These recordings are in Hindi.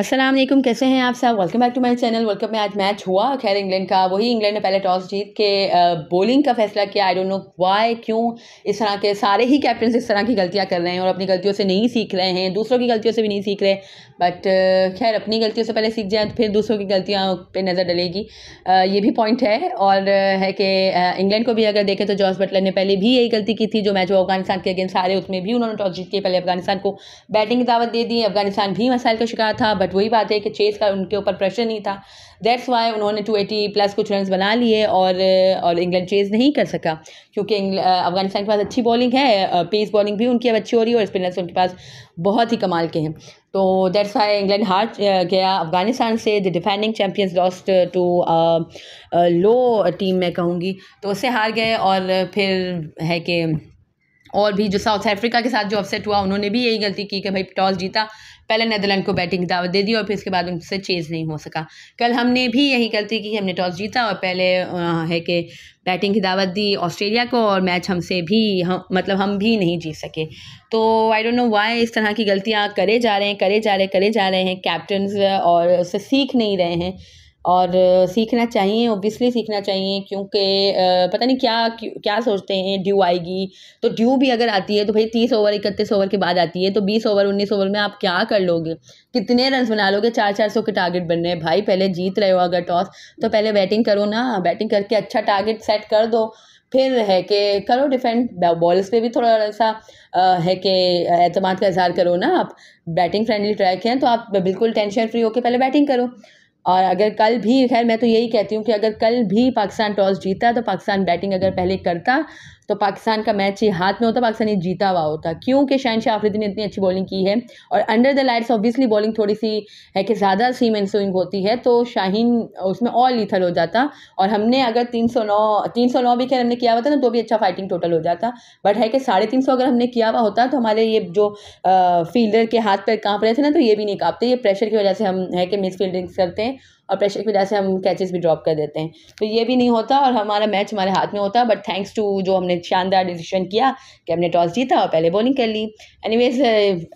असलम कैसे हैं आप साहब welcome back to my channel world cup में आज मैच हुआ खैर इंग्लैंड का वही इंग्लैंड ने पहले टॉस जीत के बॉलिंग का फैसला किया आई डोंट नो वाई क्यों इस तरह के सारे ही कैप्टन इस तरह की गलतियां कर रहे हैं और अपनी गलतियों से नहीं सीख रहे हैं दूसरों की गलतियों से भी नहीं सीख रहे बट खैर अपनी गलतियों से पहले सीख जाए तो फिर दूसरों की गलतियाँ पर नज़र डलेगी ये भी पॉइंट है और है कि इंग्लैंड को भी अगर देखें तो जॉर्ज बटलर ने पहले भी यही गलती की थी जो मैच वो अफगानिस्तान के अगेंस्ट सारे उसमें भी उन्होंने टॉस जीत के पहले अफगानिस्तान को बैटिंग की दावत दे दी अफगानिस्तान भी मसाइल का शिकार था बट वही बात है कि चेस का उनके ऊपर प्रेशर नहीं था दैट्स वाई उन्होंने टू एटी प्लस कुछ रन बना लिए और और इंग्लैंड चेज नहीं कर सका क्योंकि अफगानिस्तान के पास अच्छी बॉलिंग है पेस बॉलिंग भी उनकी अब अच्छी हो रही है और स्पिनर्स उनके पास बहुत ही कमाल के हैं तो दैट्स वाई इंग्लैंड हार गया अफगानिस्तान से the defending champions lost to low team मैं कहूँगी तो उससे हार गए और फिर है कि और भी जो साउथ अफ्रीका के साथ जो अपसेट हुआ उन्होंने भी यही गलती की कि भाई टॉस जीता पहले नदरलैंड को बैटिंग की दावत दे दी और फिर उसके बाद उनसे चेज नहीं हो सका कल हमने भी यही गलती की हमने टॉस जीता और पहले है कि बैटिंग की दावत दी ऑस्ट्रेलिया को और मैच हमसे भी हम मतलब हम भी नहीं जीत सके तो आई डोंट नो वाई इस तरह की गलतियाँ करे जा रहे हैं करे जा रहे करे जा रहे हैं कैप्टन और उससे सीख नहीं रहे हैं और सीखना चाहिए ओबियसली सीखना चाहिए क्योंकि पता नहीं क्या क्या सोचते हैं ड्यू आएगी तो ड्यू भी अगर आती है तो भाई तीस ओवर इकतीस ओवर के बाद आती है तो बीस ओवर उन्नीस ओवर में आप क्या कर लोगे कितने रन बना लोगे चार चार सौ के टारगेट बन रहे हैं भाई पहले जीत रहे हो अगर टॉस तो पहले बैटिंग करो ना बैटिंग करके अच्छा टारगेट सेट कर दो फिर है कि करो डिफेंड बॉल्स पे भी थोड़ा सा है कि एतमाद का इजहार करो ना आप बैटिंग फ्रेंडली ट्रैक हैं तो आप बिल्कुल टेंशन फ्री होकर पहले बैटिंग करो और अगर कल भी खैर मैं तो यही कहती हूँ कि अगर कल भी पाकिस्तान टॉस जीता तो पाकिस्तान बैटिंग अगर पहले करता तो पाकिस्तान का मैच ही हाथ में होता पाकिस्तान ये जीता हुआ होता क्योंकि शहनशाह आफरीदी ने इतनी अच्छी बॉलिंग की है और under the lights obviously bowling थोड़ी सी है कि ज़्यादा सीम एंड स्विंग होती है तो शाहीन उसमें और लीथल हो जाता और हमने अगर तीन सौ नौ तीन सौ नौ भी खेल हमने किया हुआ था ना तो भी अच्छा फाइटिंग टोटल हो जाता बट है कि साढ़े तीन सौ अगर हमने किया हुआ होता तो हमारे ये जो फील्डर के हाथ पर कांप रहे थे ना तो ये भी नहीं कांपते ये प्रेशर की वजह से हम है कि मिस फील्डिंग्स करते हैं और प्रेशर की वजह से हम कैचेस भी ड्रॉप कर देते हैं तो ये भी नहीं होता और हमारा मैच हमारे हाथ में होता बट थैंक्स टू जो हमने एक शानदार डिसीजन किया कि हमने टॉस जीता और पहले बॉलिंग कर ली एनीवेज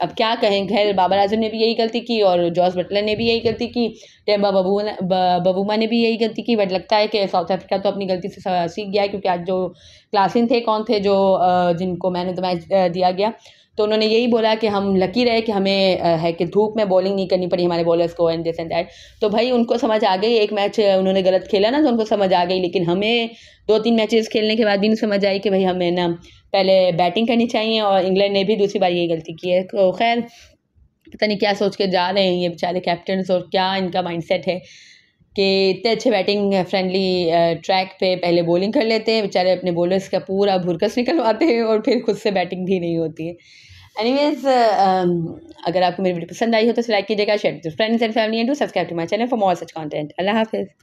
अब क्या कहें खैर बाबर आजम ने भी यही गलती की और जॉस बटलर ने भी यही गलती की टेम्बा बबू बबूमा ने भी यही गलती की बट लगता है कि साउथ अफ्रीका तो अपनी गलती से सीख गया क्योंकि आज जो क्लासिन थे कौन थे जो जिनको मैन ऑफ द मैच दिया गया तो उन्होंने यही बोला कि हम लकी रहे कि हमें है कि धूप में बॉलिंग नहीं करनी पड़ी हमारे बॉलर्स को एंड दिस एंड दैट तो भाई उनको समझ आ गई एक मैच उन्होंने गलत खेला ना तो उनको समझ आ गई लेकिन हमें दो तीन मैचेस खेलने के बाद भी नहीं समझ आई कि भाई हमें ना पहले बैटिंग करनी चाहिए और इंग्लैंड ने भी दूसरी बार यही गलती की है तो खैर पता नहीं क्या सोच के जा रहे हैं ये बेचारे कैप्टन और क्या इनका माइंड है कि इतने अच्छे बैटिंग फ्रेंडली ट्रैक पे पहले बॉलिंग कर लेते हैं बेचारे अपने बॉलर्स का पूरा भुरकस निकलवाते हैं और फिर खुद से बैटिंग भी नहीं होती है एनीवेज अगर आपको मेरी वीडियो पसंद आई हो तो लाइक कीजिएगा share friends and family and do subscribe to my channel for more such content अल्लाह हाफिज़